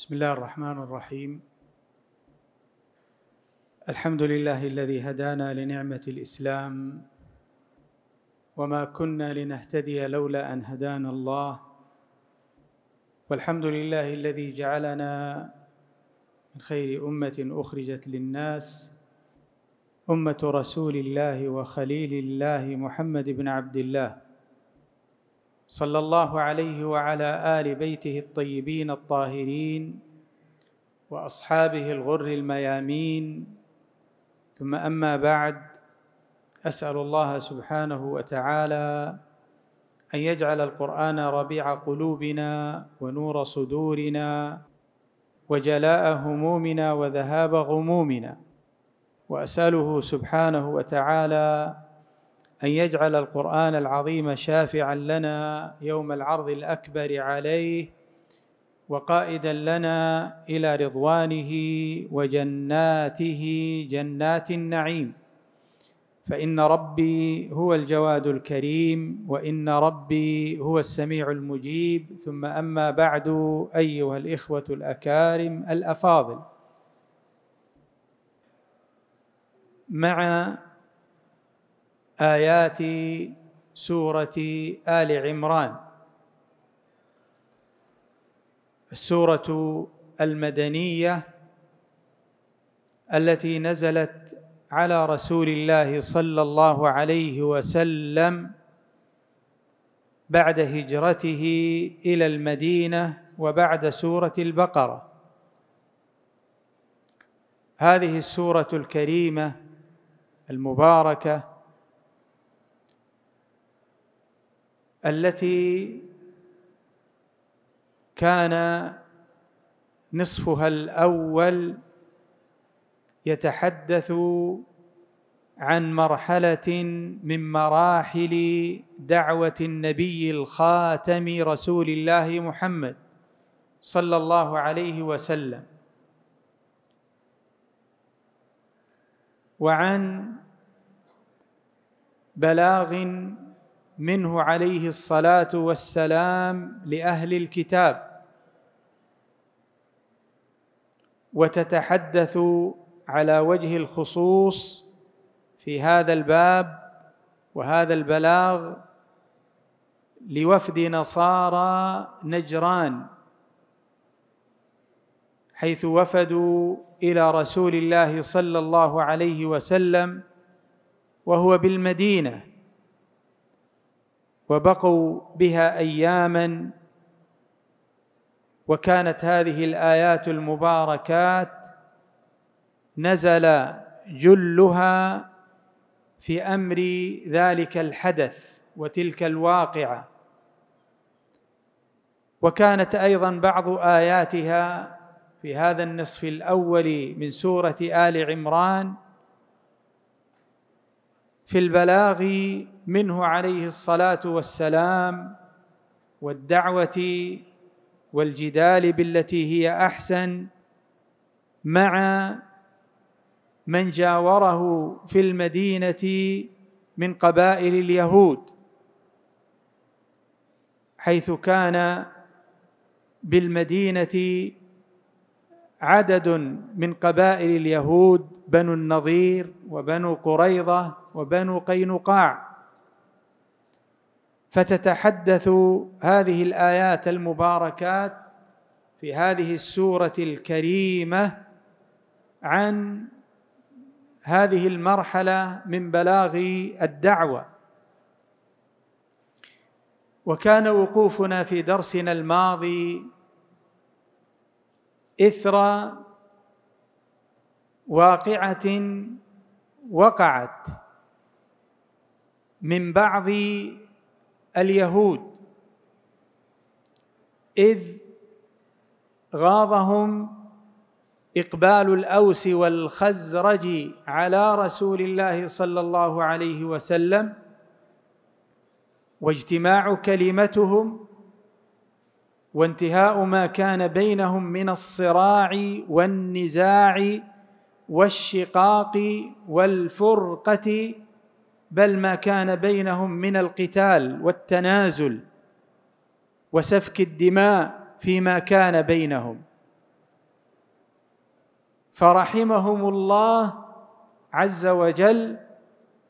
بسم الله الرحمن الرحيم الحمد لله الذي هدانا لنعمه الاسلام وما كنا لنهتدي لولا ان هدانا الله والحمد لله الذي جعلنا من خير امه اخرجت للناس امه رسول الله وخليل الله محمد بن عبد الله صلى الله عليه وعلى ال بيته الطيبين الطاهرين واصحابه الغر الميامين ثم اما بعد اسال الله سبحانه وتعالى ان يجعل القران ربيع قلوبنا ونور صدورنا وجلاء همومنا وذهاب غمومنا واساله سبحانه وتعالى أن يجعل القرآن العظيم شافعا لنا يوم العرض الأكبر عليه وقائدا لنا إلى رضوانه وجناته جنات النعيم فإن ربي هو الجواد الكريم وإن ربي هو السميع المجيب ثم أما بعد أيها الإخوة الأكارم الأفاضل مع ايات سوره ال عمران السوره المدنيه التي نزلت على رسول الله صلى الله عليه وسلم بعد هجرته الى المدينه وبعد سوره البقره هذه السوره الكريمه المباركه التي كان نصفها الاول يتحدث عن مرحله من مراحل دعوه النبي الخاتم رسول الله محمد صلى الله عليه وسلم وعن بلاغ منه عليه الصلاه والسلام لاهل الكتاب وتتحدث على وجه الخصوص في هذا الباب وهذا البلاغ لوفد نصارى نجران حيث وفدوا الى رسول الله صلى الله عليه وسلم وهو بالمدينه وبقوا بها اياما وكانت هذه الايات المباركات نزل جلها في امر ذلك الحدث وتلك الواقعه وكانت ايضا بعض اياتها في هذا النصف الاول من سوره ال عمران في البلاغ منه عليه الصلاه والسلام والدعوه والجدال بالتي هي احسن مع من جاوره في المدينه من قبائل اليهود حيث كان بالمدينه عدد من قبائل اليهود بنو النضير وبنو قريظه وبنو قينقاع فتتحدث هذه الايات المباركات في هذه السوره الكريمه عن هذه المرحله من بلاغ الدعوه وكان وقوفنا في درسنا الماضي اثر واقعه وقعت من بعض اليهود اذ غاضهم اقبال الاوس والخزرج على رسول الله صلى الله عليه وسلم واجتماع كلمتهم وانتهاء ما كان بينهم من الصراع والنزاع والشقاق والفرقه بل ما كان بينهم من القتال والتنازل وسفك الدماء فيما كان بينهم فرحمهم الله عز وجل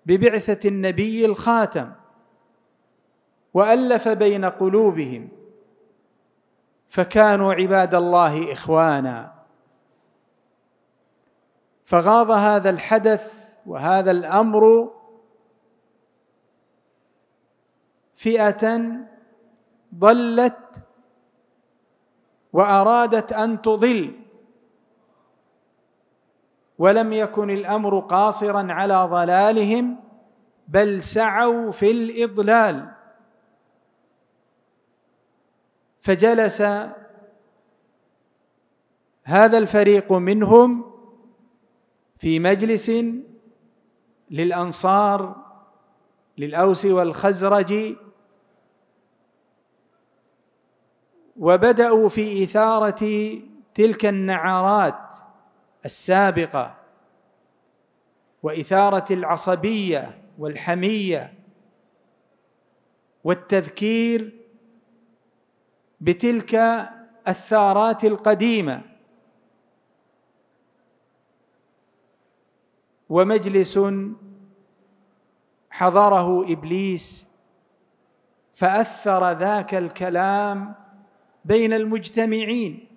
ببعثه النبي الخاتم والف بين قلوبهم فكانوا عباد الله اخوانا فغاض هذا الحدث وهذا الامر فئه ضلت وارادت ان تضل ولم يكن الامر قاصرا على ضلالهم بل سعوا في الاضلال فجلس هذا الفريق منهم في مجلس للانصار للاوس والخزرج وبداوا في اثاره تلك النعارات السابقه واثاره العصبيه والحميه والتذكير بتلك الثارات القديمه ومجلس حضره ابليس فاثر ذاك الكلام بين المجتمعين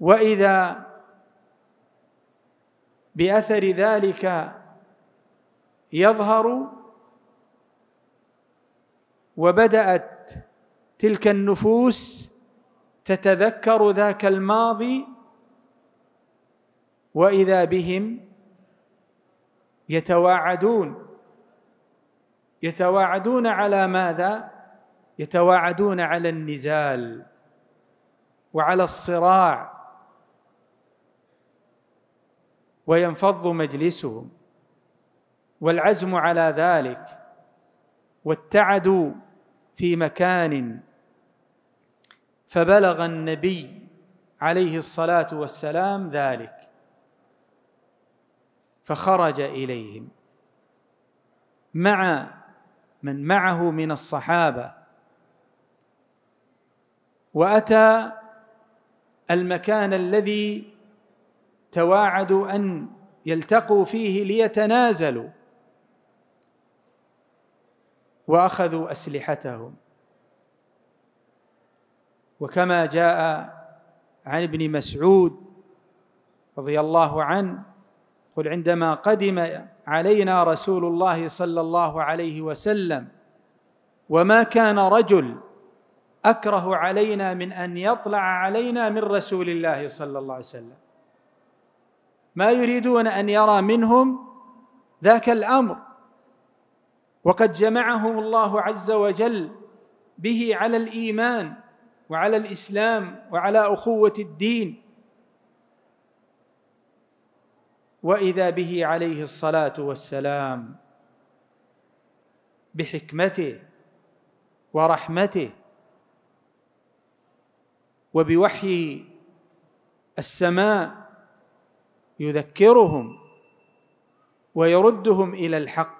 واذا باثر ذلك يظهر وبدات تلك النفوس تتذكر ذاك الماضي واذا بهم يتواعدون يتواعدون على ماذا يتواعدون على النزال وعلى الصراع وينفض مجلسهم والعزم على ذلك واتعدوا في مكان فبلغ النبي عليه الصلاه والسلام ذلك فخرج اليهم مع من معه من الصحابه واتى المكان الذي تواعدوا ان يلتقوا فيه ليتنازلوا واخذوا اسلحتهم وكما جاء عن ابن مسعود رضي الله عنه قل عندما قدم علينا رسول الله صلى الله عليه وسلم وما كان رجل اكره علينا من ان يطلع علينا من رسول الله صلى الله عليه وسلم ما يريدون ان يرى منهم ذاك الامر وقد جمعهم الله عز وجل به على الايمان وعلى الاسلام وعلى اخوه الدين واذا به عليه الصلاه والسلام بحكمته ورحمته وبوحي السماء يذكرهم ويردهم الى الحق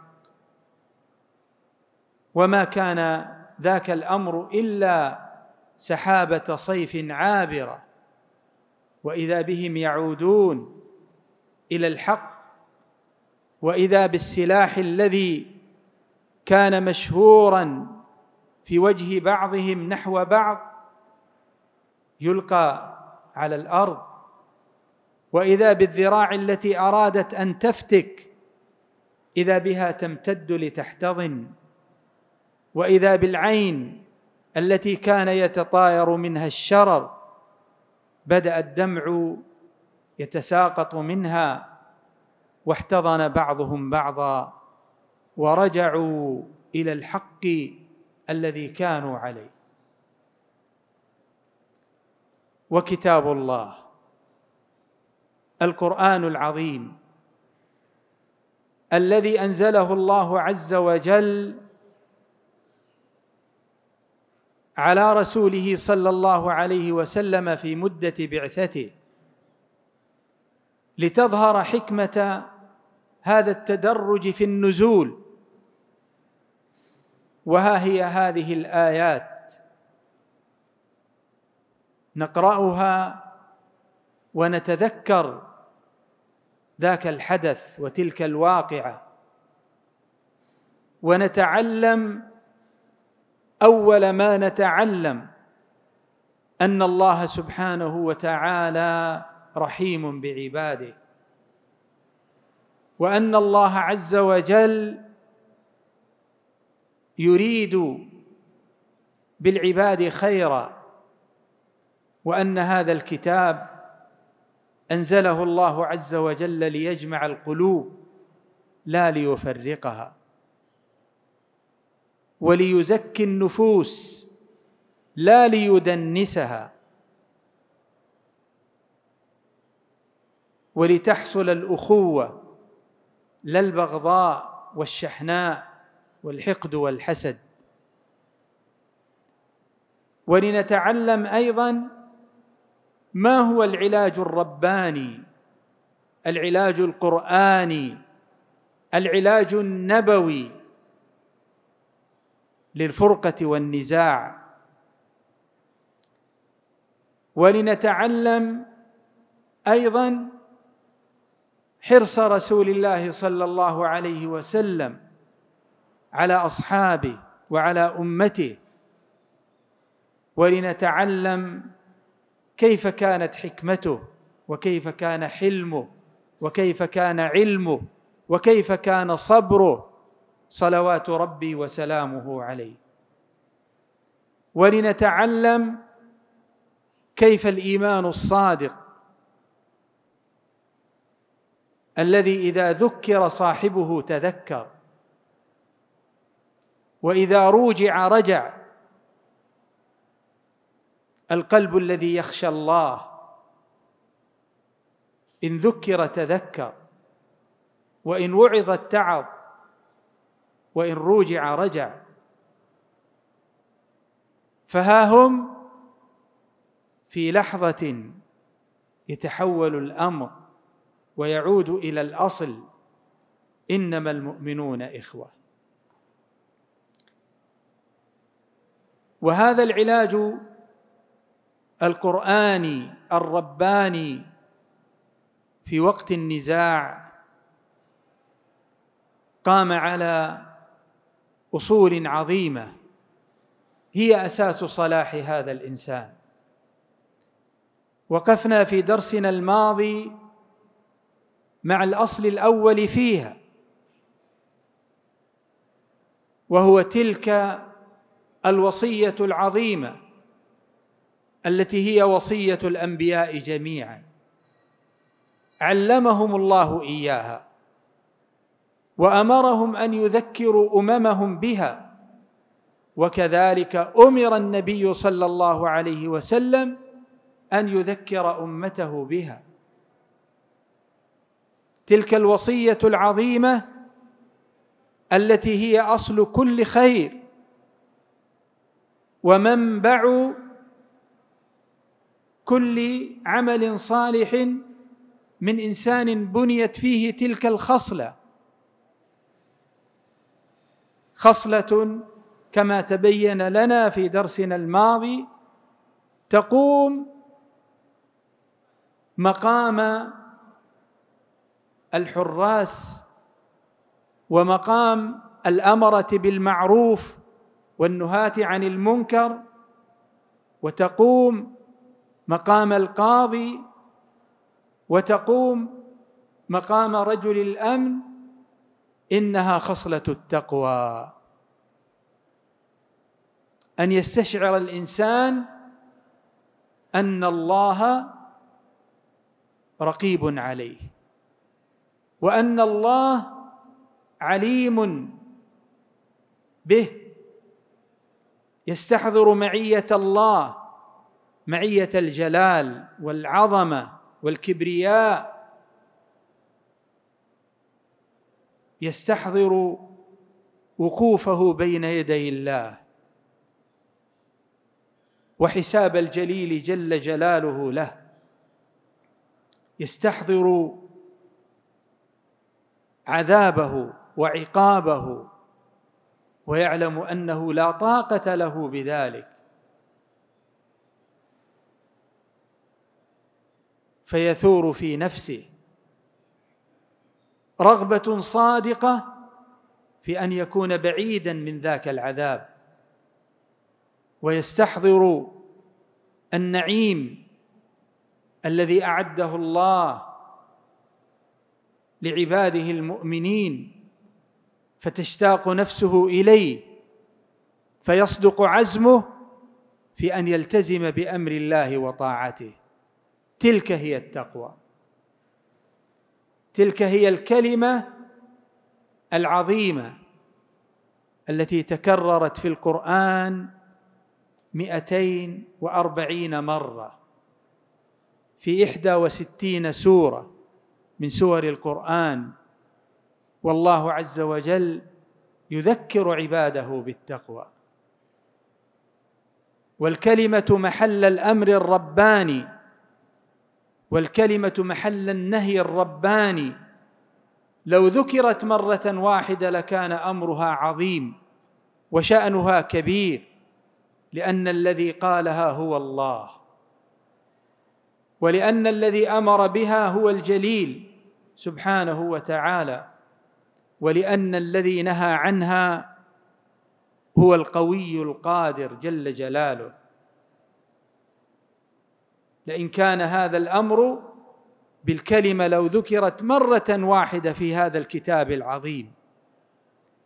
وما كان ذاك الامر الا سحابه صيف عابره واذا بهم يعودون الى الحق واذا بالسلاح الذي كان مشهورا في وجه بعضهم نحو بعض يلقى على الارض واذا بالذراع التي ارادت ان تفتك اذا بها تمتد لتحتضن واذا بالعين التي كان يتطاير منها الشرر بدا الدمع يتساقط منها واحتضن بعضهم بعضا ورجعوا الى الحق الذي كانوا عليه وكتاب الله القران العظيم الذي انزله الله عز وجل على رسوله صلى الله عليه وسلم في مده بعثته لتظهر حكمه هذا التدرج في النزول وها هي هذه الايات نقراها ونتذكر ذاك الحدث وتلك الواقعه ونتعلم اول ما نتعلم ان الله سبحانه وتعالى رحيم بعباده وان الله عز وجل يريد بالعباد خيرا وان هذا الكتاب انزله الله عز وجل ليجمع القلوب لا ليفرقها وليزكي النفوس لا ليدنسها ولتحصل الاخوه لا البغضاء والشحناء والحقد والحسد ولنتعلم ايضا ما هو العلاج الرباني العلاج القراني العلاج النبوي للفرقه والنزاع ولنتعلم ايضا حرص رسول الله صلى الله عليه وسلم على اصحابه وعلى امته ولنتعلم كيف كانت حكمته وكيف كان حلمه وكيف كان علمه وكيف كان صبره صلوات ربي وسلامه عليه ولنتعلم كيف الايمان الصادق الذي اذا ذكر صاحبه تذكر واذا روجع رجع القلب الذي يخشى الله ان ذكر تذكر وان وعظ اتعظ وان روجع رجع فها هم في لحظه يتحول الامر ويعود الى الاصل انما المؤمنون اخوه وهذا العلاج القراني الرباني في وقت النزاع قام على اصول عظيمه هي اساس صلاح هذا الانسان وقفنا في درسنا الماضي مع الاصل الاول فيها وهو تلك الوصيه العظيمه التي هي وصيه الانبياء جميعا علمهم الله اياها وامرهم ان يذكروا اممهم بها وكذلك امر النبي صلى الله عليه وسلم ان يذكر امته بها تلك الوصيه العظيمه التي هي اصل كل خير ومنبع كل عمل صالح من انسان بنيت فيه تلك الخصله خصله كما تبين لنا في درسنا الماضي تقوم مقام الحراس ومقام الامره بالمعروف والنهاه عن المنكر وتقوم مقام القاضي وتقوم مقام رجل الامن انها خصله التقوى ان يستشعر الانسان ان الله رقيب عليه وان الله عليم به يستحضر معيه الله معيه الجلال والعظمه والكبرياء يستحضر وقوفه بين يدي الله وحساب الجليل جل جلاله له يستحضر عذابه وعقابه ويعلم انه لا طاقه له بذلك فيثور في نفسه رغبه صادقه في ان يكون بعيدا من ذاك العذاب ويستحضر النعيم الذي اعده الله لعباده المؤمنين فتشتاق نفسه اليه فيصدق عزمه في ان يلتزم بامر الله وطاعته تلك هي التقوى تلك هي الكلمه العظيمه التي تكررت في القرآن مئتين وأربعين مرة في إحدى وستين سورة من سور القرآن والله عز وجل يذكر عباده بالتقوى والكلمة محل الأمر الرباني والكلمه محل النهي الرباني لو ذكرت مره واحده لكان امرها عظيم وشانها كبير لان الذي قالها هو الله ولان الذي امر بها هو الجليل سبحانه وتعالى ولان الذي نهى عنها هو القوي القادر جل جلاله لئن كان هذا الامر بالكلمه لو ذكرت مره واحده في هذا الكتاب العظيم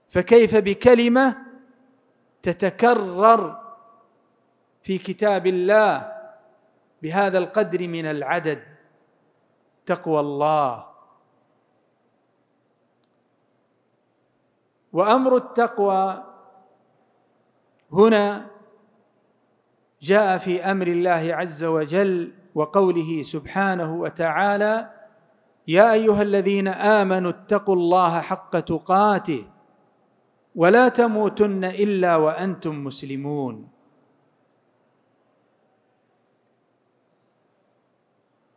فكيف بكلمه تتكرر في كتاب الله بهذا القدر من العدد تقوى الله وامر التقوى هنا جاء في امر الله عز وجل وقوله سبحانه وتعالى يا ايها الذين امنوا اتقوا الله حق تقاته ولا تموتن الا وانتم مسلمون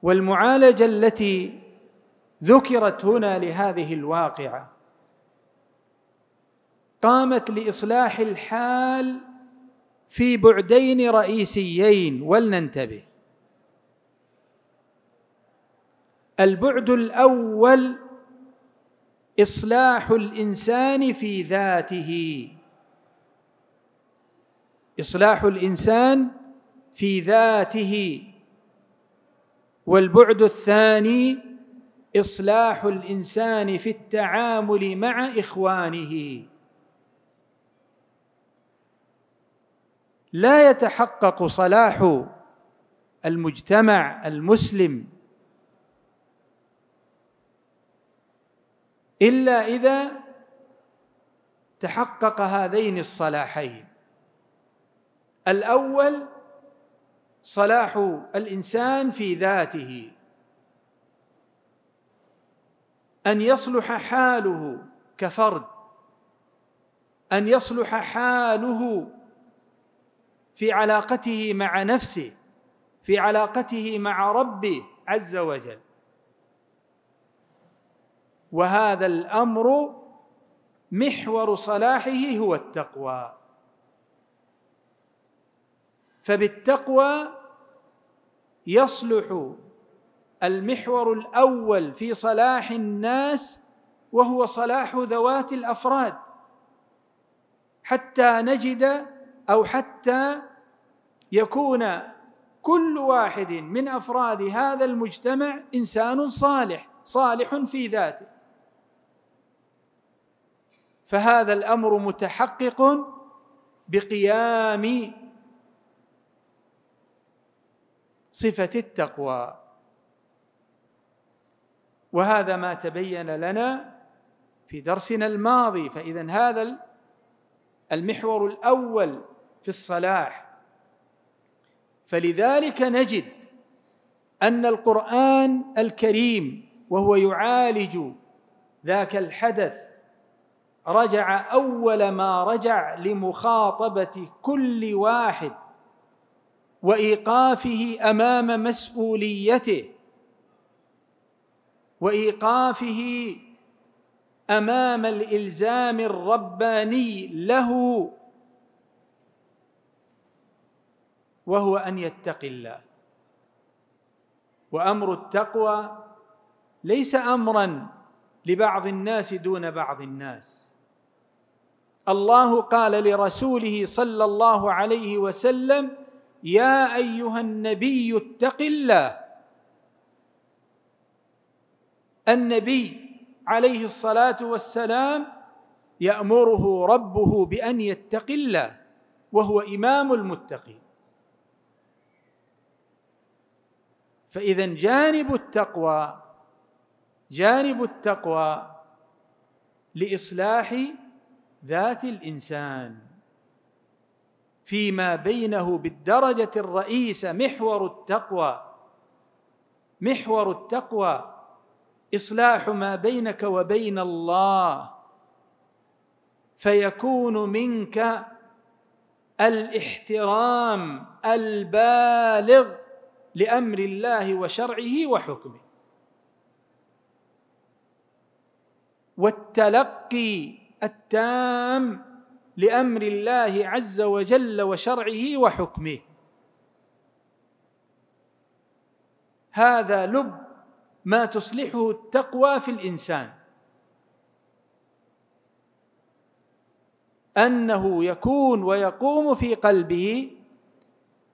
والمعالجه التي ذكرت هنا لهذه الواقعه قامت لاصلاح الحال في بعدين رئيسيين ولننتبه البعد الاول اصلاح الانسان في ذاته اصلاح الانسان في ذاته والبعد الثاني اصلاح الانسان في التعامل مع اخوانه لا يتحقق صلاح المجتمع المسلم إلا إذا تحقق هذين الصلاحين الأول صلاح الإنسان في ذاته أن يصلح حاله كفرد أن يصلح حاله في علاقته مع نفسه في علاقته مع ربه عز وجل وهذا الامر محور صلاحه هو التقوى فبالتقوى يصلح المحور الاول في صلاح الناس وهو صلاح ذوات الافراد حتى نجد او حتى يكون كل واحد من افراد هذا المجتمع انسان صالح صالح في ذاته فهذا الامر متحقق بقيام صفه التقوى وهذا ما تبين لنا في درسنا الماضي فاذا هذا المحور الاول في الصلاح فلذلك نجد ان القران الكريم وهو يعالج ذاك الحدث رجع اول ما رجع لمخاطبه كل واحد وايقافه امام مسؤوليته وايقافه امام الالزام الرباني له وهو ان يتقي الله وامر التقوى ليس امرا لبعض الناس دون بعض الناس الله قال لرسوله صلى الله عليه وسلم يا ايها النبي اتق الله النبي عليه الصلاه والسلام يامره ربه بان يتقي الله وهو امام المتقين فاذا جانب التقوى جانب التقوى لاصلاح ذات الانسان فيما بينه بالدرجه الرئيسه محور التقوى محور التقوى اصلاح ما بينك وبين الله فيكون منك الاحترام البالغ لامر الله وشرعه وحكمه والتلقي التام لامر الله عز وجل وشرعه وحكمه هذا لب ما تصلحه التقوى في الانسان انه يكون ويقوم في قلبه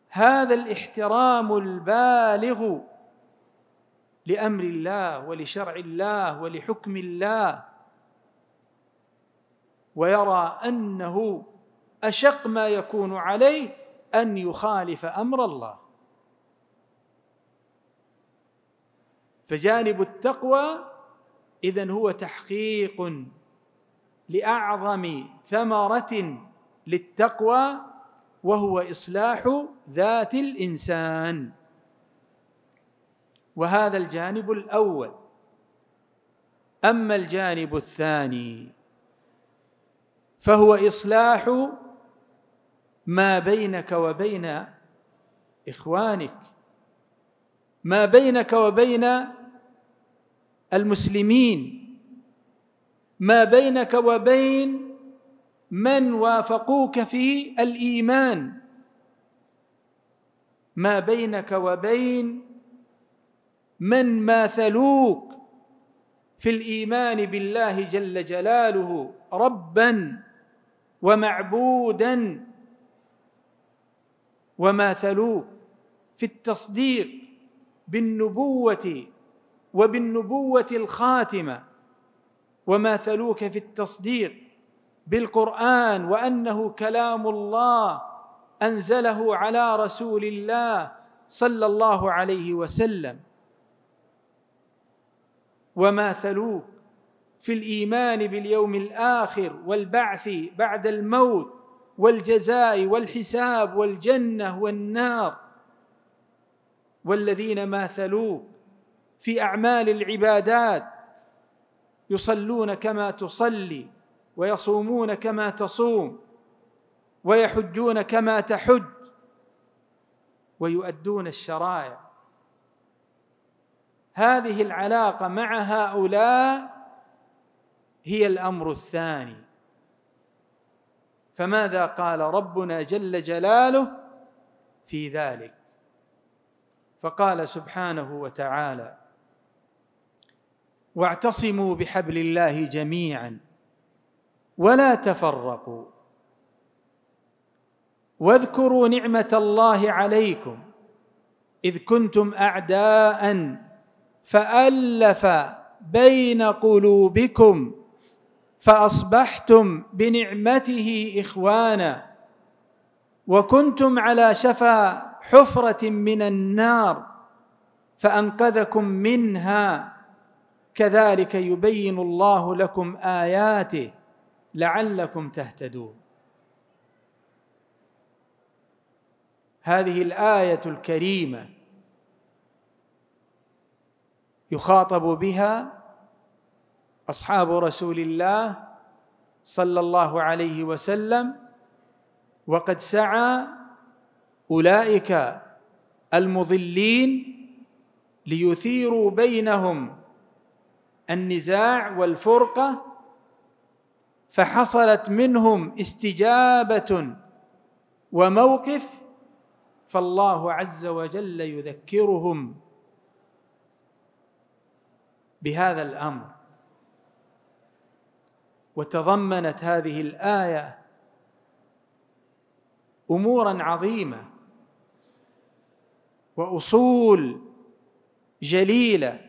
هذا الاحترام البالغ لامر الله ولشرع الله ولحكم الله ويرى انه اشق ما يكون عليه ان يخالف امر الله فجانب التقوى اذا هو تحقيق لاعظم ثمره للتقوى وهو اصلاح ذات الانسان وهذا الجانب الاول اما الجانب الثاني فهو اصلاح ما بينك وبين اخوانك ما بينك وبين المسلمين ما بينك وبين من وافقوك في الايمان ما بينك وبين من ماثلوك في الايمان بالله جل جلاله ربا ومعبودا وماثلوا في التصديق بالنبوه وبالنبوه الخاتمه وماثلوك في التصديق بالقران وانه كلام الله انزله على رسول الله صلى الله عليه وسلم وماثلوك في الايمان باليوم الاخر والبعث بعد الموت والجزاء والحساب والجنه والنار والذين ماثلوه في اعمال العبادات يصلون كما تصلي ويصومون كما تصوم ويحجون كما تحج ويؤدون الشرائع هذه العلاقه مع هؤلاء هي الامر الثاني فماذا قال ربنا جل جلاله في ذلك فقال سبحانه وتعالى واعتصموا بحبل الله جميعا ولا تفرقوا واذكروا نعمه الله عليكم اذ كنتم اعداء فالف بين قلوبكم فاصبحتم بنعمته اخوانا وكنتم على شفا حفره من النار فانقذكم منها كذلك يبين الله لكم اياته لعلكم تهتدون هذه الايه الكريمه يخاطب بها اصحاب رسول الله صلى الله عليه وسلم وقد سعى اولئك المضلين ليثيروا بينهم النزاع والفرقه فحصلت منهم استجابه وموقف فالله عز وجل يذكرهم بهذا الامر وتضمنت هذه الايه امورا عظيمه واصول جليله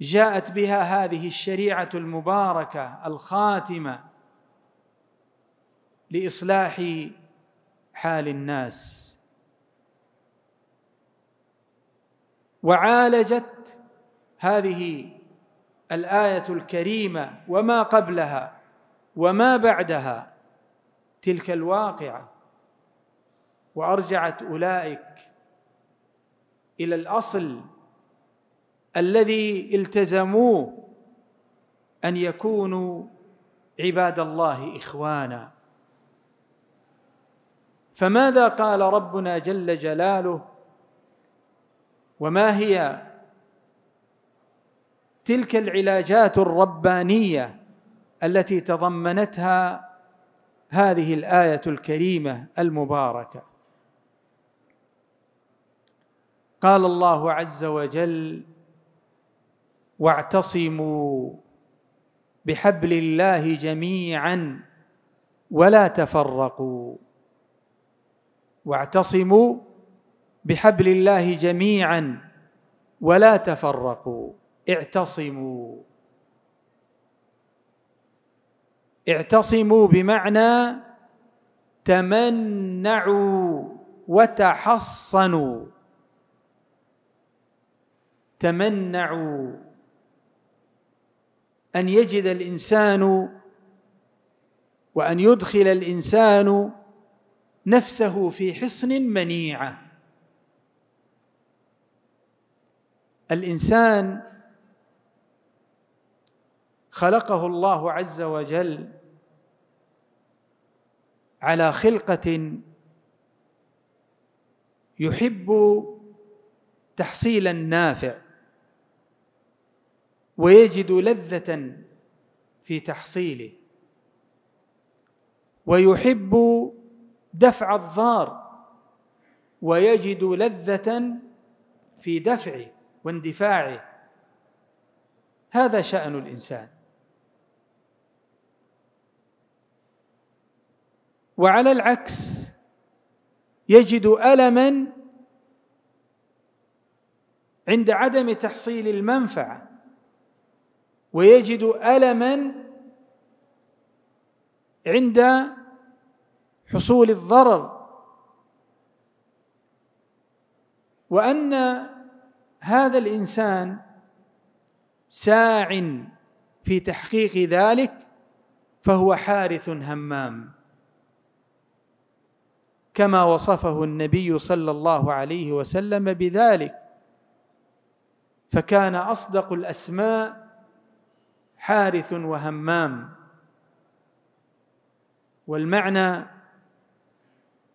جاءت بها هذه الشريعه المباركه الخاتمه لاصلاح حال الناس وعالجت هذه الايه الكريمه وما قبلها وما بعدها تلك الواقعه وارجعت اولئك الى الاصل الذي التزموه ان يكونوا عباد الله اخوانا فماذا قال ربنا جل جلاله وما هي تلك العلاجات الربانيه التي تضمنتها هذه الايه الكريمه المباركه قال الله عز وجل واعتصموا بحبل الله جميعا ولا تفرقوا واعتصموا بحبل الله جميعا ولا تفرقوا اعتصموا اعتصموا بمعنى تمنعوا وتحصنوا تمنعوا ان يجد الانسان وان يدخل الانسان نفسه في حصن منيعه الانسان خلقه الله عز وجل على خلقه يحب تحصيل النافع ويجد لذة في تحصيله ويحب دفع الضار ويجد لذة في دفعه واندفاعه هذا شأن الإنسان وعلى العكس يجد الما عند عدم تحصيل المنفعه ويجد الما عند حصول الضرر وان هذا الانسان ساع في تحقيق ذلك فهو حارث همام كما وصفه النبي صلى الله عليه وسلم بذلك فكان اصدق الاسماء حارث وهمام والمعنى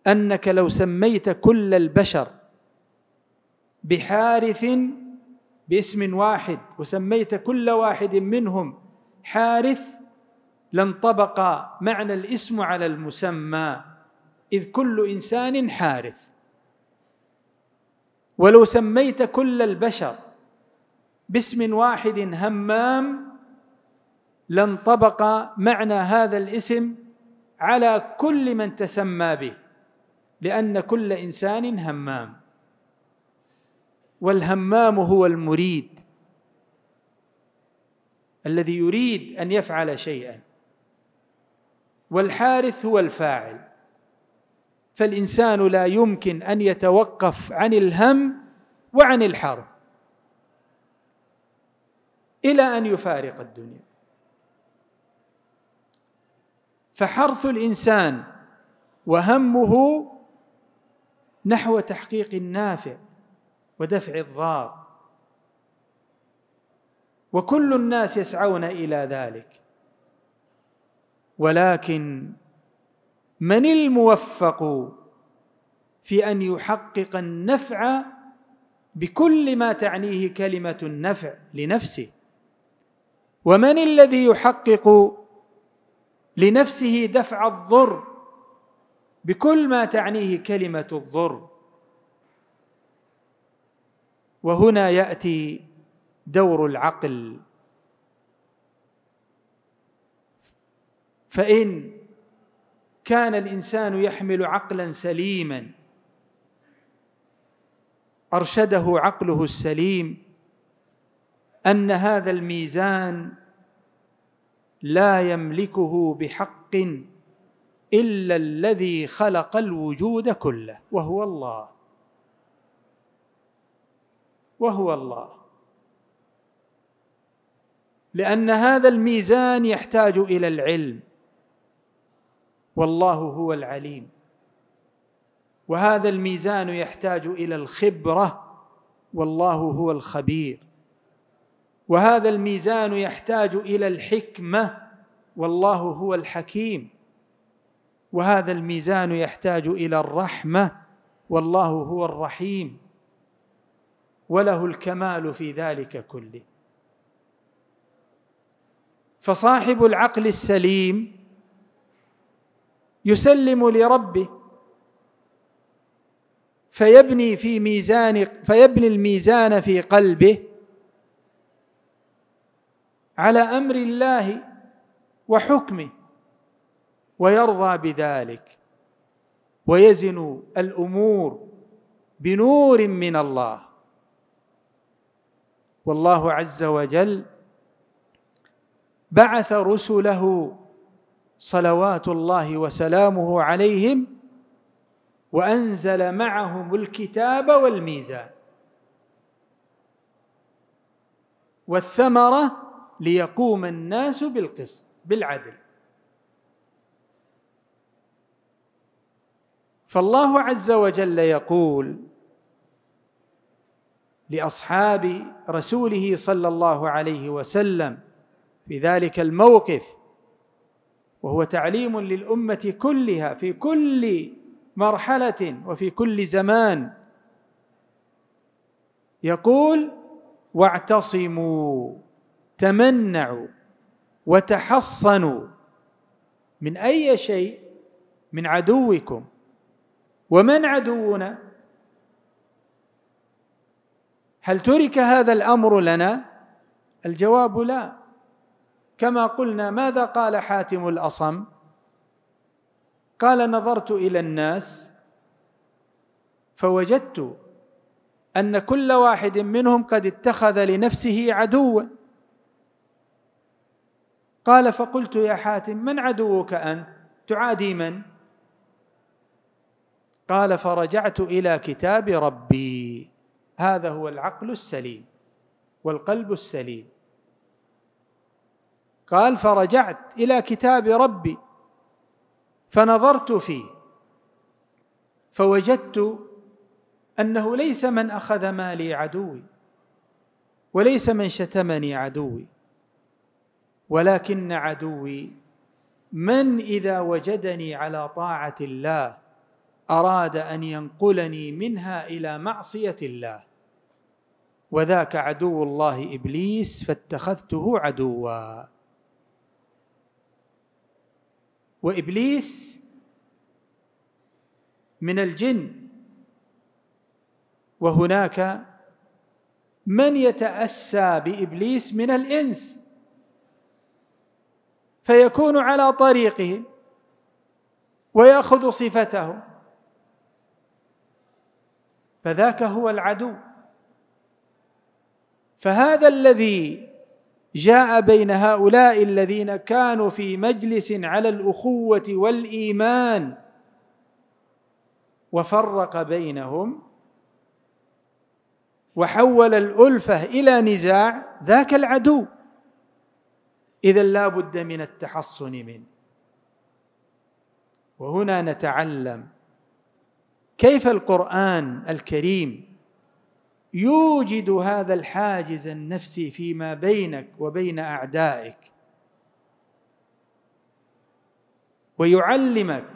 انك لو سميت كل البشر بحارث باسم واحد وسميت كل واحد منهم حارث لانطبق معنى الاسم على المسمى إذ كل إنسان حارث ولو سميت كل البشر باسم واحد همام لانطبق معنى هذا الاسم على كل من تسمى به لأن كل إنسان همام والهمام هو المريد الذي يريد أن يفعل شيئا والحارث هو الفاعل فالانسان لا يمكن ان يتوقف عن الهم وعن الحرب الى ان يفارق الدنيا فحرث الانسان وهمه نحو تحقيق النافع ودفع الضار وكل الناس يسعون الى ذلك ولكن من الموفق في ان يحقق النفع بكل ما تعنيه كلمه النفع لنفسه ومن الذي يحقق لنفسه دفع الضر بكل ما تعنيه كلمه الضر وهنا ياتي دور العقل فان كان الانسان يحمل عقلا سليما ارشده عقله السليم ان هذا الميزان لا يملكه بحق الا الذي خلق الوجود كله وهو الله وهو الله لان هذا الميزان يحتاج الى العلم والله هو العليم وهذا الميزان يحتاج الى الخبره والله هو الخبير وهذا الميزان يحتاج الى الحكمه والله هو الحكيم وهذا الميزان يحتاج الى الرحمه والله هو الرحيم وله الكمال في ذلك كله فصاحب العقل السليم يسلم لربه فيبني في ميزان فيبني الميزان في قلبه على امر الله وحكمه ويرضى بذلك ويزن الامور بنور من الله والله عز وجل بعث رسله صلوات الله وسلامه عليهم وانزل معهم الكتاب والميزان والثمره ليقوم الناس بالقسط بالعدل فالله عز وجل يقول لاصحاب رسوله صلى الله عليه وسلم في ذلك الموقف وهو تعليم للامه كلها في كل مرحله وفي كل زمان يقول واعتصموا تمنعوا وتحصنوا من اي شيء من عدوكم ومن عدونا هل ترك هذا الامر لنا الجواب لا كما قلنا ماذا قال حاتم الاصم قال نظرت الى الناس فوجدت ان كل واحد منهم قد اتخذ لنفسه عدوا قال فقلت يا حاتم من عدوك انت تعادي من قال فرجعت الى كتاب ربي هذا هو العقل السليم والقلب السليم قال فرجعت الى كتاب ربي فنظرت فيه فوجدت انه ليس من اخذ مالي عدوي وليس من شتمني عدوي ولكن عدوي من اذا وجدني على طاعه الله اراد ان ينقلني منها الى معصيه الله وذاك عدو الله ابليس فاتخذته عدوا وابليس من الجن وهناك من يتاسى بابليس من الانس فيكون على طريقهم وياخذ صفته فذاك هو العدو فهذا الذي جاء بين هؤلاء الذين كانوا في مجلس على الاخوه والايمان وفرق بينهم وحول الالفه الى نزاع ذاك العدو اذا لا بد من التحصن منه وهنا نتعلم كيف القران الكريم يوجد هذا الحاجز النفسي فيما بينك وبين اعدائك ويعلمك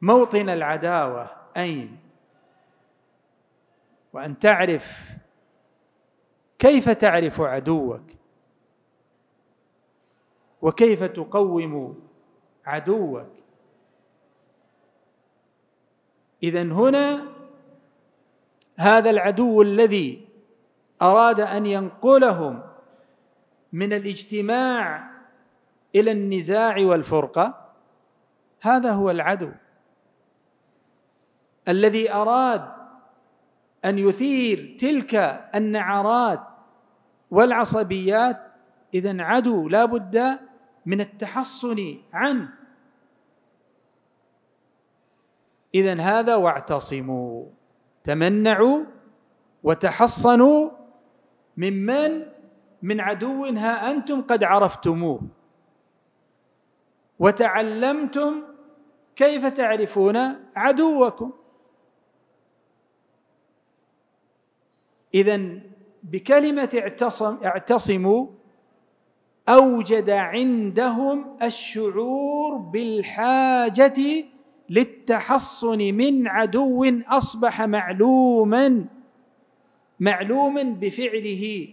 موطن العداوه اين وان تعرف كيف تعرف عدوك وكيف تقوم عدوك اذا هنا هذا العدو الذي اراد ان ينقلهم من الاجتماع الى النزاع والفرقه هذا هو العدو الذي اراد ان يثير تلك النعرات والعصبيات اذا عدو لا بد من التحصن عنه اذا هذا واعتصموا تمنعوا وتحصنوا ممن من عدو ها انتم قد عرفتموه وتعلمتم كيف تعرفون عدوكم اذا بكلمه اعتصم اعتصموا اوجد عندهم الشعور بالحاجه للتحصن من عدو اصبح معلوما معلوما بفعله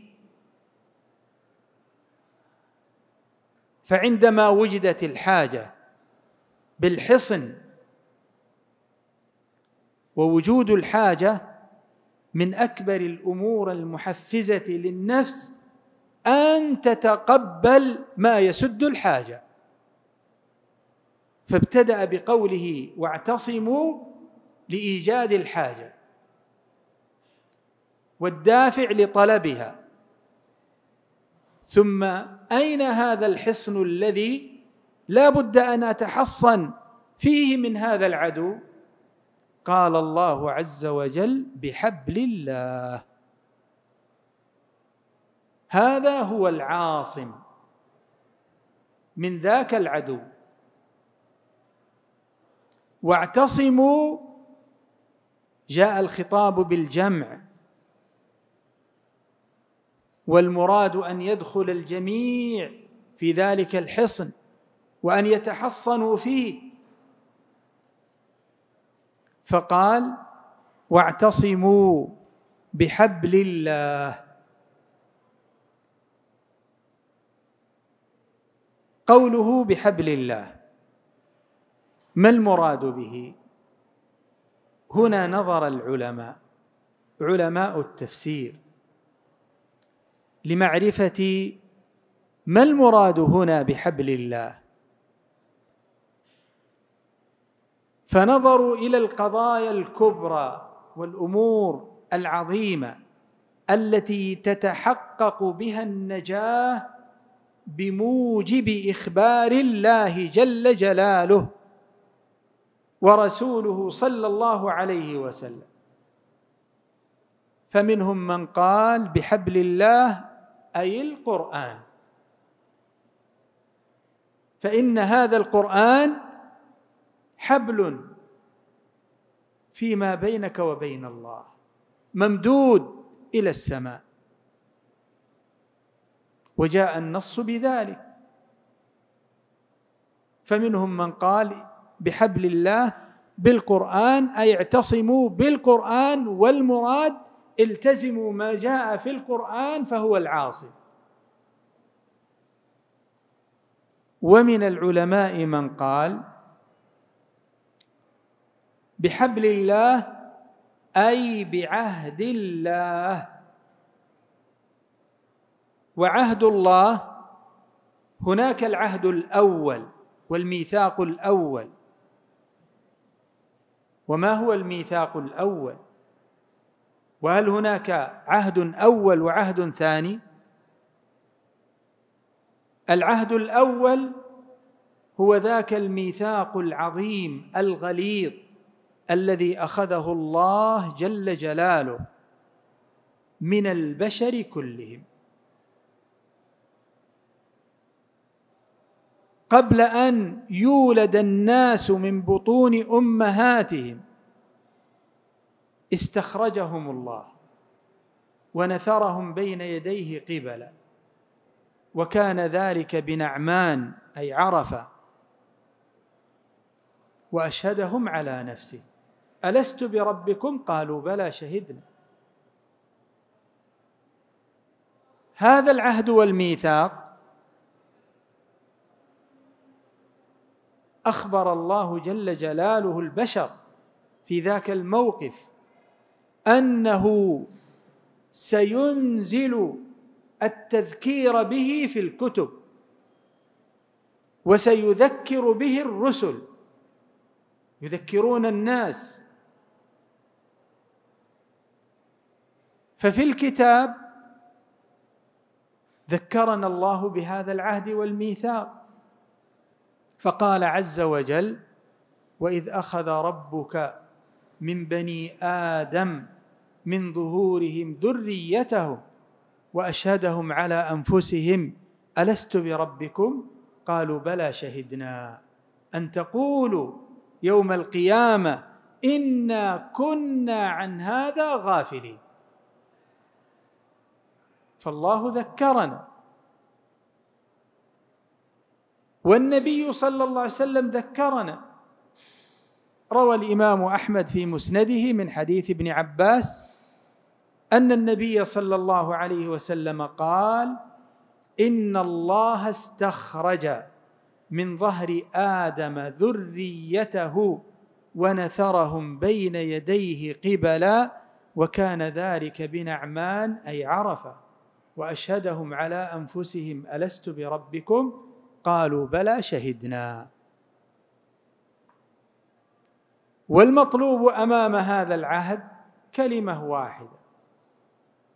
فعندما وجدت الحاجه بالحصن ووجود الحاجه من اكبر الامور المحفزه للنفس ان تتقبل ما يسد الحاجه فابتدا بقوله واعتصموا لايجاد الحاجه والدافع لطلبها ثم اين هذا الحصن الذي لا بد ان اتحصن فيه من هذا العدو قال الله عز وجل بحبل الله هذا هو العاصم من ذاك العدو واعتصموا جاء الخطاب بالجمع والمراد ان يدخل الجميع في ذلك الحصن وان يتحصنوا فيه فقال واعتصموا بحبل الله قوله بحبل الله ما المراد به هنا نظر العلماء علماء التفسير لمعرفه ما المراد هنا بحبل الله فنظروا الى القضايا الكبرى والامور العظيمه التي تتحقق بها النجاه بموجب اخبار الله جل جلاله ورسوله صلى الله عليه وسلم فمنهم من قال بحبل الله اي القران فان هذا القران حبل فيما بينك وبين الله ممدود الى السماء وجاء النص بذلك فمنهم من قال بحبل الله بالقران اي اعتصموا بالقران والمراد التزموا ما جاء في القران فهو العاصم ومن العلماء من قال بحبل الله اي بعهد الله وعهد الله هناك العهد الاول والميثاق الاول وما هو الميثاق الاول وهل هناك عهد اول وعهد ثاني العهد الاول هو ذاك الميثاق العظيم الغليظ الذي اخذه الله جل جلاله من البشر كلهم قبل ان يولد الناس من بطون امهاتهم استخرجهم الله ونثرهم بين يديه قبلا وكان ذلك بنعمان اي عرفه واشهدهم على نفسه الست بربكم قالوا بلى شهدنا هذا العهد والميثاق اخبر الله جل جلاله البشر في ذاك الموقف انه سينزل التذكير به في الكتب وسيذكر به الرسل يذكرون الناس ففي الكتاب ذكرنا الله بهذا العهد والميثاق فقال عز وجل واذ اخذ ربك من بني ادم من ظهورهم ذريتهم واشهدهم على انفسهم الست بربكم قالوا بلى شهدنا ان تقولوا يوم القيامه انا كنا عن هذا غافلين فالله ذكرنا والنبي صلى الله عليه وسلم ذكرنا روى الامام احمد في مسنده من حديث ابن عباس ان النبي صلى الله عليه وسلم قال ان الله استخرج من ظهر ادم ذريته ونثرهم بين يديه قبلا وكان ذلك بنعمان اي عرفه واشهدهم على انفسهم الست بربكم قالوا بلى شهدنا والمطلوب امام هذا العهد كلمه واحده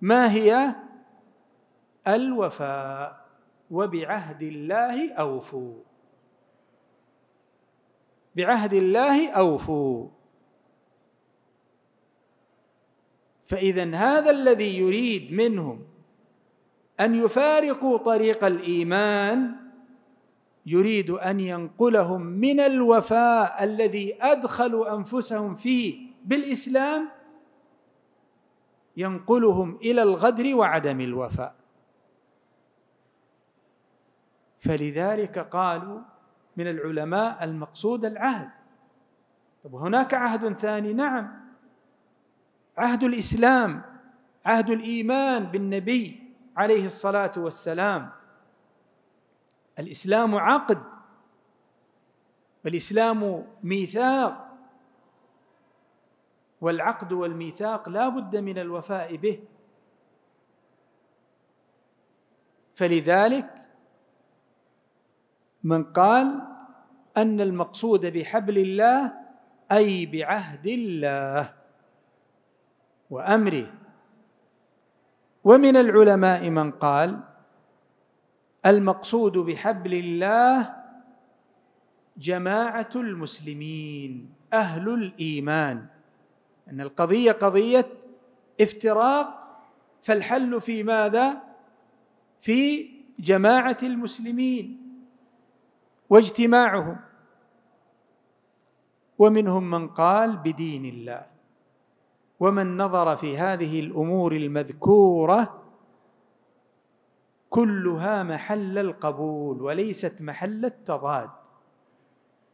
ما هي الوفاء وبعهد الله اوفوا بعهد الله اوفوا فاذا هذا الذي يريد منهم ان يفارقوا طريق الايمان يريد ان ينقلهم من الوفاء الذي ادخلوا انفسهم فيه بالاسلام ينقلهم الى الغدر وعدم الوفاء فلذلك قالوا من العلماء المقصود العهد طب هناك عهد ثاني نعم عهد الاسلام عهد الايمان بالنبي عليه الصلاه والسلام الاسلام عقد والاسلام ميثاق والعقد والميثاق لا بد من الوفاء به فلذلك من قال ان المقصود بحبل الله اي بعهد الله وامره ومن العلماء من قال المقصود بحبل الله جماعه المسلمين اهل الايمان ان القضيه قضيه افتراق فالحل في ماذا في جماعه المسلمين واجتماعهم ومنهم من قال بدين الله ومن نظر في هذه الامور المذكوره كلها محل القبول وليست محل التضاد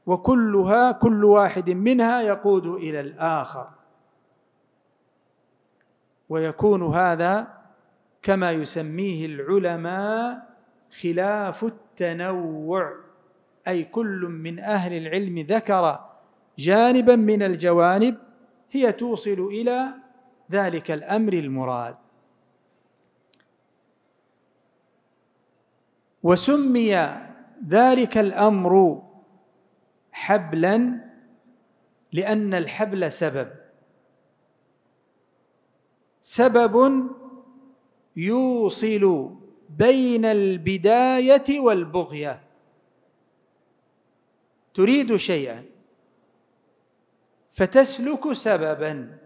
وكلها كل واحد منها يقود الى الاخر ويكون هذا كما يسميه العلماء خلاف التنوع اي كل من اهل العلم ذكر جانبا من الجوانب هي توصل الى ذلك الامر المراد وسمي ذلك الامر حبلا لان الحبل سبب سبب يوصل بين البدايه والبغيه تريد شيئا فتسلك سببا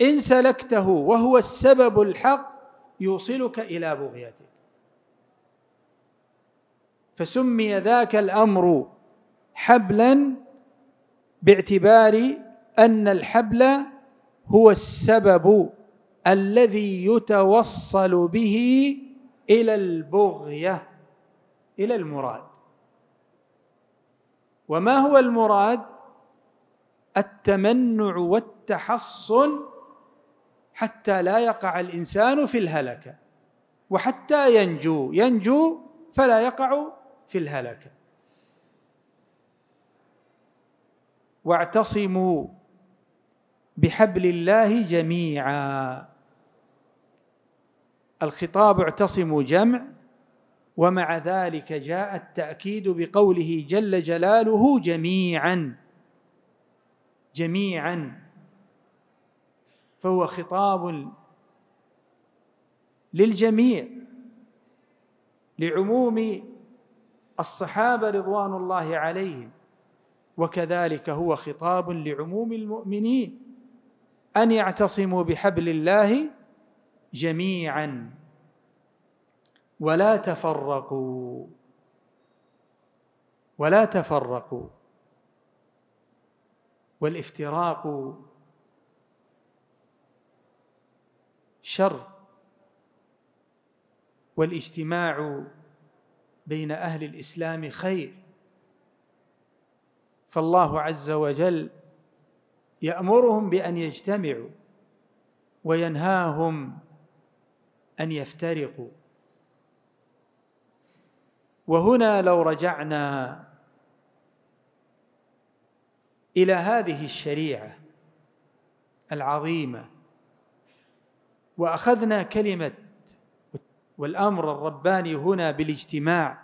ان سلكته وهو السبب الحق يوصلك الى بغيتك فسمي ذاك الامر حبلا باعتبار ان الحبل هو السبب الذي يتوصل به الى البغيه الى المراد وما هو المراد التمنع والتحصن حتى لا يقع الانسان في الهلكه وحتى ينجو ينجو فلا يقع في الهلكه واعتصموا بحبل الله جميعا الخطاب اعتصموا جمع ومع ذلك جاء التاكيد بقوله جل جلاله جميعا جميعا فهو خطاب للجميع لعموم الصحابه رضوان الله عليهم وكذلك هو خطاب لعموم المؤمنين ان يعتصموا بحبل الله جميعا ولا تفرقوا ولا تفرقوا والافتراق شر والاجتماع بين اهل الاسلام خير فالله عز وجل يامرهم بان يجتمعوا وينهاهم ان يفترقوا وهنا لو رجعنا الى هذه الشريعه العظيمه واخذنا كلمه والامر الرباني هنا بالاجتماع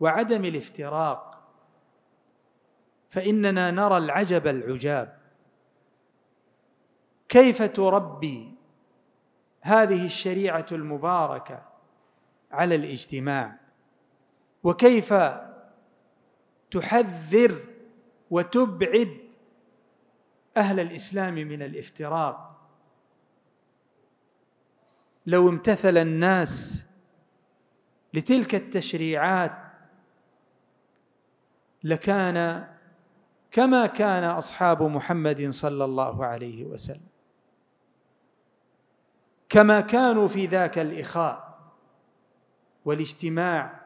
وعدم الافتراق فاننا نرى العجب العجاب كيف تربي هذه الشريعه المباركه على الاجتماع وكيف تحذر وتبعد اهل الاسلام من الافتراق لو امتثل الناس لتلك التشريعات لكان كما كان اصحاب محمد صلى الله عليه وسلم كما كانوا في ذاك الاخاء والاجتماع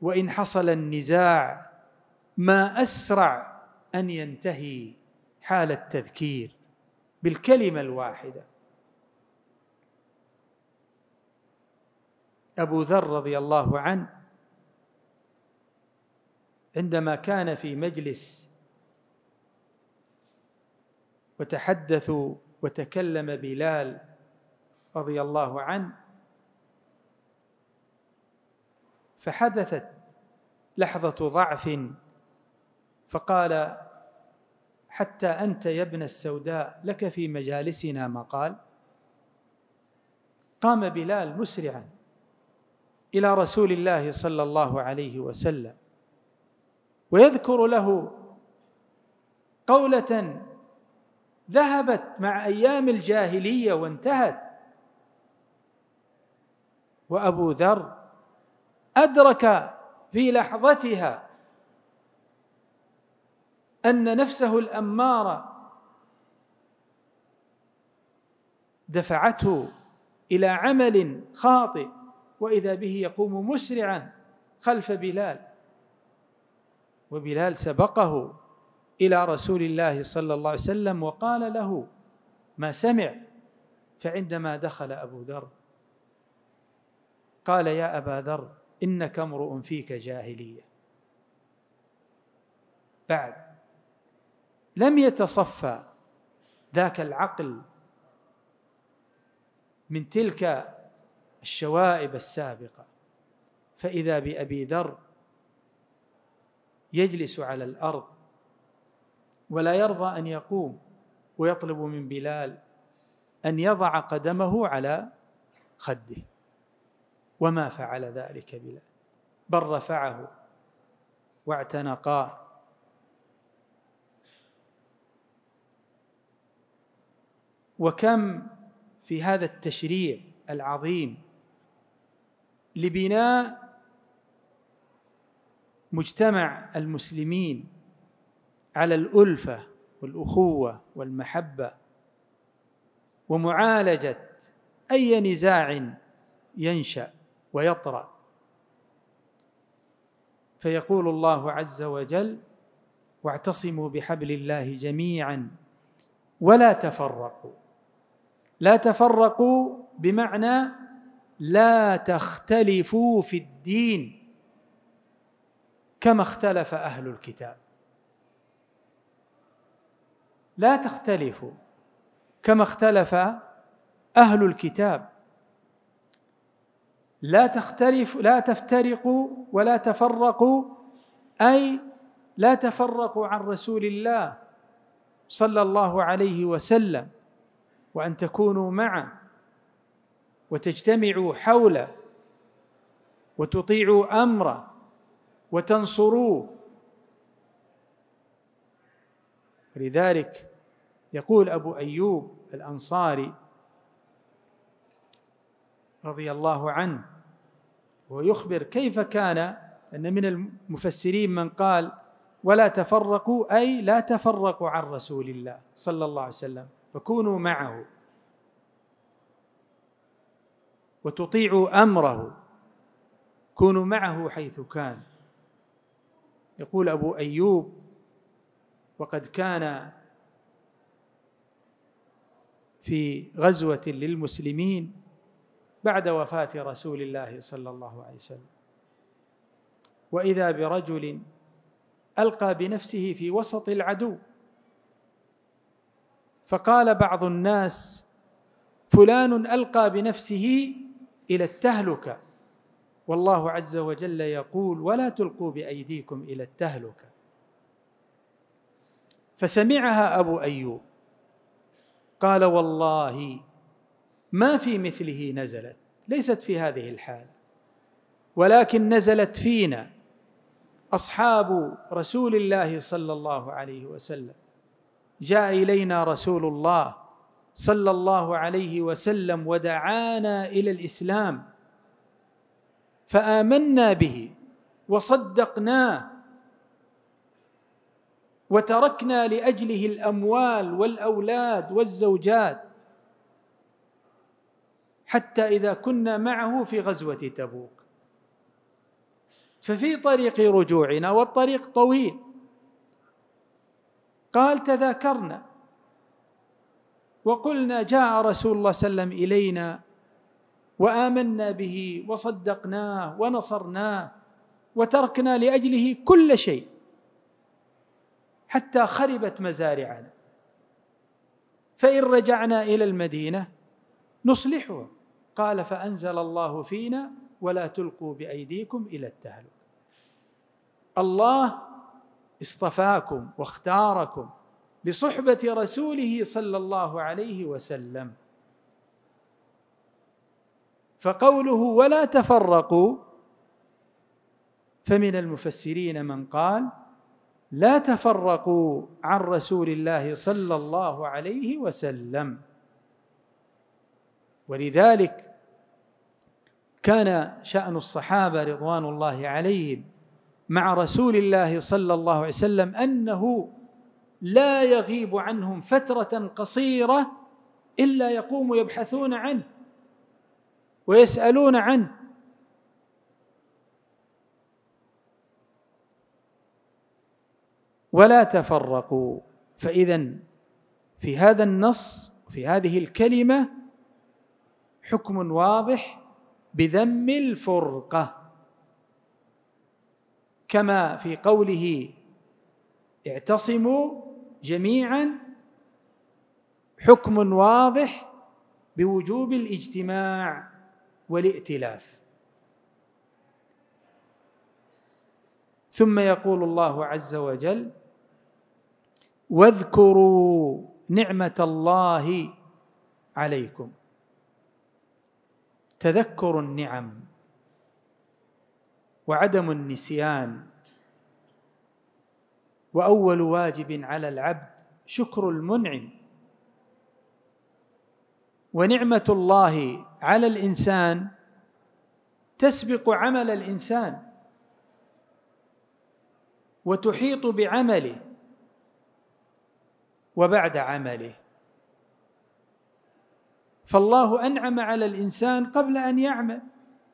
وان حصل النزاع ما اسرع ان ينتهي حال التذكير بالكلمه الواحده أبو ذر رضي الله عنه عندما كان في مجلس وتحدثوا وتكلم بلال رضي الله عنه فحدثت لحظة ضعف فقال حتى أنت يا ابن السوداء لك في مجالسنا مقال قام بلال مسرعا الى رسول الله صلى الله عليه وسلم ويذكر له قوله ذهبت مع ايام الجاهليه وانتهت وابو ذر ادرك في لحظتها ان نفسه الاماره دفعته الى عمل خاطئ واذا به يقوم مسرعا خلف بلال وبلال سبقه الى رسول الله صلى الله عليه وسلم وقال له ما سمع فعندما دخل ابو ذر قال يا ابا ذر انك امرؤ فيك جاهليه بعد لم يتصفى ذاك العقل من تلك الشوائب السابقه فاذا بابي ذر يجلس على الارض ولا يرضى ان يقوم ويطلب من بلال ان يضع قدمه على خده وما فعل ذلك بلال بل رفعه واعتنقاه وكم في هذا التشريع العظيم لبناء مجتمع المسلمين على الألفة والأخوة والمحبة ومعالجة أي نزاع ينشأ ويطرأ فيقول الله عز وجل واعتصموا بحبل الله جميعا ولا تفرقوا لا تفرقوا بمعنى لا تختلفوا في الدين كما اختلف اهل الكتاب لا تختلفوا كما اختلف اهل الكتاب لا تختلف لا تفترقوا ولا تفرقوا اي لا تفرقوا عن رسول الله صلى الله عليه وسلم وان تكونوا معه وتجتمعوا حوله وتطيعوا امره وتنصروه لذلك يقول ابو ايوب الانصاري رضي الله عنه ويخبر كيف كان ان من المفسرين من قال ولا تفرقوا اي لا تفرقوا عن رسول الله صلى الله عليه وسلم فكونوا معه وتطيعوا امره كونوا معه حيث كان يقول ابو ايوب وقد كان في غزوه للمسلمين بعد وفاه رسول الله صلى الله عليه وسلم واذا برجل القى بنفسه في وسط العدو فقال بعض الناس فلان القى بنفسه الى التهلكه والله عز وجل يقول ولا تلقوا بايديكم الى التهلكه فسمعها ابو ايوب قال والله ما في مثله نزلت ليست في هذه الحال ولكن نزلت فينا اصحاب رسول الله صلى الله عليه وسلم جاء الينا رسول الله صلى الله عليه وسلم ودعانا الى الاسلام فامنا به وصدقناه وتركنا لاجله الاموال والاولاد والزوجات حتى اذا كنا معه في غزوه تبوك ففي طريق رجوعنا والطريق طويل قال تذاكرنا وقلنا جاء رسول الله صلى الله عليه وسلم الينا وامنا به وصدقناه ونصرناه وتركنا لاجله كل شيء حتى خربت مزارعنا فان رجعنا الى المدينه نصلحها قال فانزل الله فينا ولا تلقوا بايديكم الى التهلكه الله اصطفاكم واختاركم بصحبه رسوله صلى الله عليه وسلم فقوله ولا تفرقوا فمن المفسرين من قال لا تفرقوا عن رسول الله صلى الله عليه وسلم ولذلك كان شأن الصحابة رضوان الله عليهم مع رسول الله صلى الله عليه وسلم أنه لا يغيب عنهم فتره قصيره الا يقوموا يبحثون عنه ويسالون عنه ولا تفرقوا فاذا في هذا النص في هذه الكلمه حكم واضح بذم الفرقه كما في قوله اعتصموا جميعا حكم واضح بوجوب الاجتماع والائتلاف ثم يقول الله عز وجل واذكروا نعمه الله عليكم تذكر النعم وعدم النسيان واول واجب على العبد شكر المنعم ونعمه الله على الانسان تسبق عمل الانسان وتحيط بعمله وبعد عمله فالله انعم على الانسان قبل ان يعمل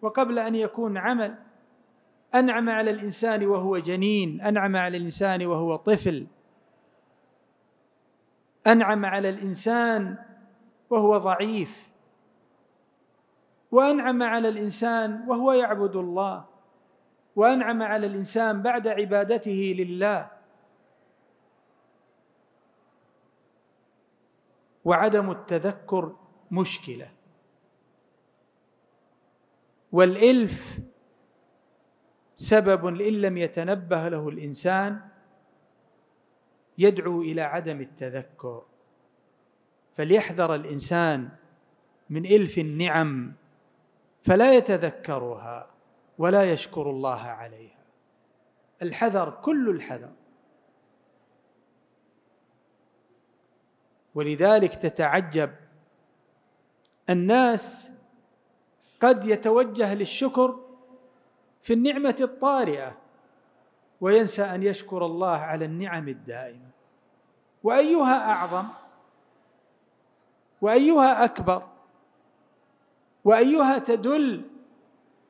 وقبل ان يكون عمل انعم على الانسان وهو جنين انعم على الانسان وهو طفل انعم على الانسان وهو ضعيف وانعم على الانسان وهو يعبد الله وانعم على الانسان بعد عبادته لله وعدم التذكر مشكله والالف سبب ان لم يتنبه له الانسان يدعو الى عدم التذكر فليحذر الانسان من الف النعم فلا يتذكرها ولا يشكر الله عليها الحذر كل الحذر ولذلك تتعجب الناس قد يتوجه للشكر في النعمة الطارئة وينسى أن يشكر الله على النعم الدائمة وأيها أعظم وأيها أكبر وأيها تدل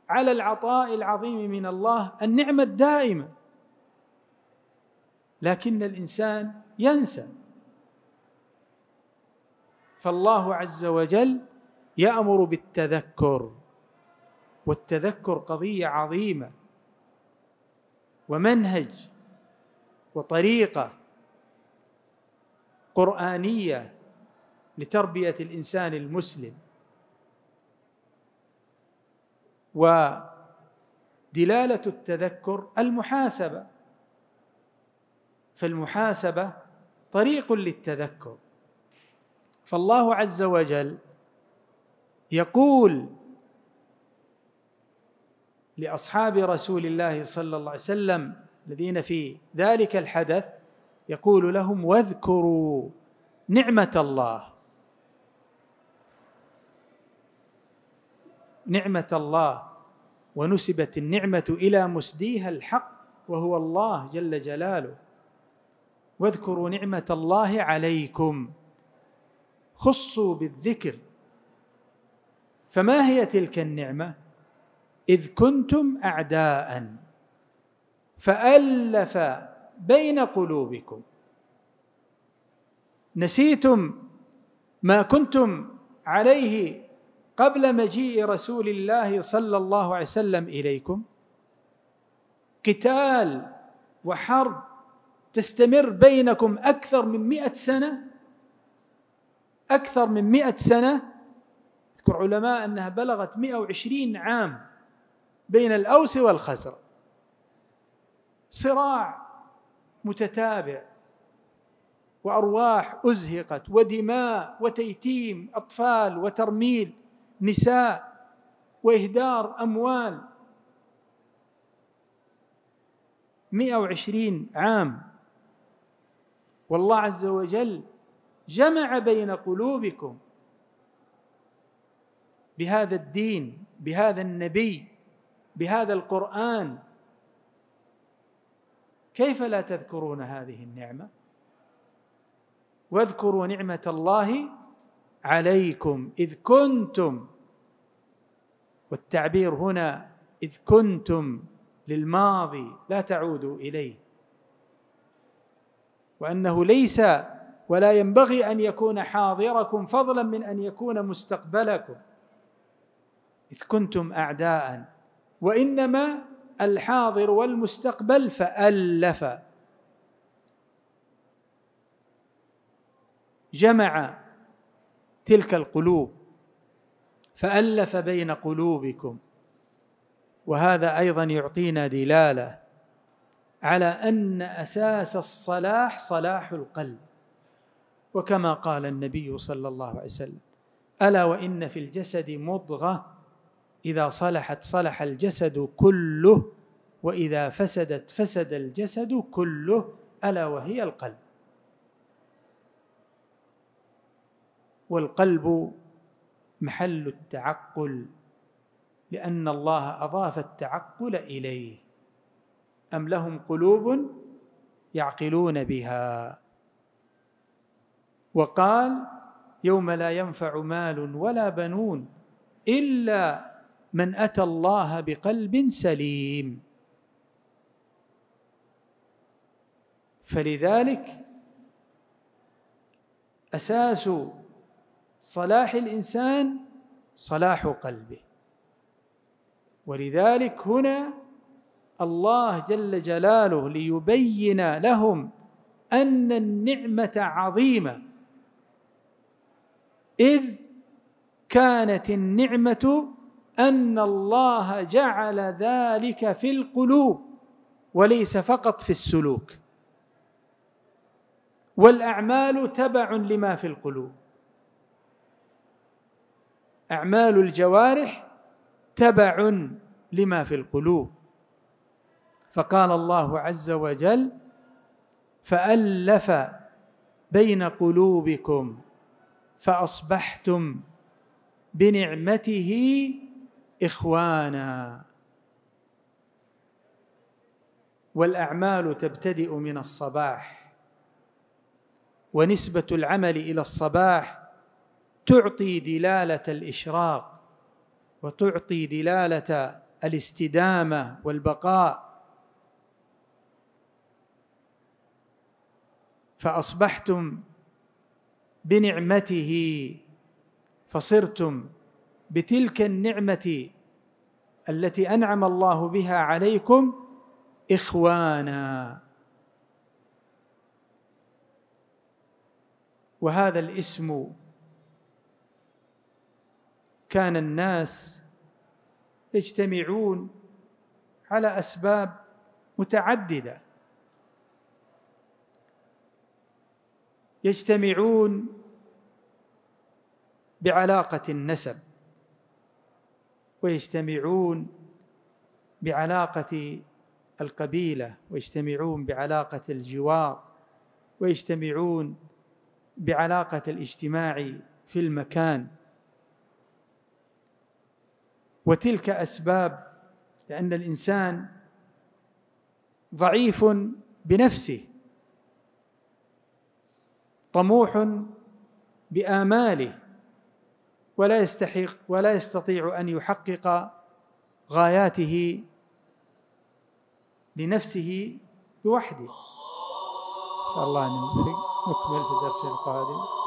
على العطاء العظيم من الله النعمة الدائمة لكن الإنسان ينسى فالله عز وجل يأمر بالتذكر والتذكر قضيه عظيمه ومنهج وطريقه قرانيه لتربيه الانسان المسلم ودلاله التذكر المحاسبه فالمحاسبه طريق للتذكر فالله عز وجل يقول لاصحاب رسول الله صلى الله عليه وسلم الذين في ذلك الحدث يقول لهم واذكروا نعمه الله نعمه الله ونسبت النعمه الى مسديها الحق وهو الله جل جلاله واذكروا نعمه الله عليكم خصوا بالذكر فما هي تلك النعمه إذ كنتم أعداء فألف بين قلوبكم نسيتم ما كنتم عليه قبل مجيء رسول الله صلى الله عليه وسلم اليكم قتال وحرب تستمر بينكم اكثر من مئة سنه اكثر من مئة سنه يذكر علماء انها بلغت 120 عام بين الاوس والخزرج صراع متتابع وارواح ازهقت ودماء وتيتيم اطفال وترميل نساء واهدار اموال 120 عام والله عز وجل جمع بين قلوبكم بهذا الدين بهذا النبي بهذا القران كيف لا تذكرون هذه النعمه واذكروا نعمه الله عليكم اذ كنتم والتعبير هنا اذ كنتم للماضي لا تعودوا اليه وانه ليس ولا ينبغي ان يكون حاضركم فضلا من ان يكون مستقبلكم اذ كنتم اعداء وإنما الحاضر والمستقبل فألف جمع تلك القلوب فألف بين قلوبكم وهذا أيضا يعطينا دلالة على أن أساس الصلاح صلاح القلب وكما قال النبي صلى الله عليه وسلم ألا وإن في الجسد مضغة اذا صلحت صلح الجسد كله واذا فسدت فسد الجسد كله الا وهي القلب والقلب محل التعقل لان الله اضاف التعقل اليه ام لهم قلوب يعقلون بها وقال يوم لا ينفع مال ولا بنون الا من اتى الله بقلب سليم فلذلك اساس صلاح الانسان صلاح قلبه ولذلك هنا الله جل جلاله ليبين لهم ان النعمه عظيمه اذ كانت النعمه أن الله جعل ذلك في القلوب وليس فقط في السلوك والأعمال تبع لما في القلوب أعمال الجوارح تبع لما في القلوب فقال الله عز وجل فألف بين قلوبكم فأصبحتم بنعمته إخوانا والأعمال تبتدئ من الصباح ونسبة العمل إلى الصباح تعطي دلالة الإشراق وتعطي دلالة الاستدامة والبقاء فأصبحتم بنعمته فصرتم بتلك النعمة التي انعم الله بها عليكم اخوانا وهذا الاسم كان الناس يجتمعون على اسباب متعدده يجتمعون بعلاقه النسب ويجتمعون بعلاقة القبيلة ويجتمعون بعلاقة الجوار ويجتمعون بعلاقة الاجتماع في المكان وتلك أسباب لأن الإنسان ضعيف بنفسه طموح بآماله ولا يستحق ولا يستطيع ان يحقق غاياته لنفسه بوحده نسال الله ان نكمل في الدرس القادم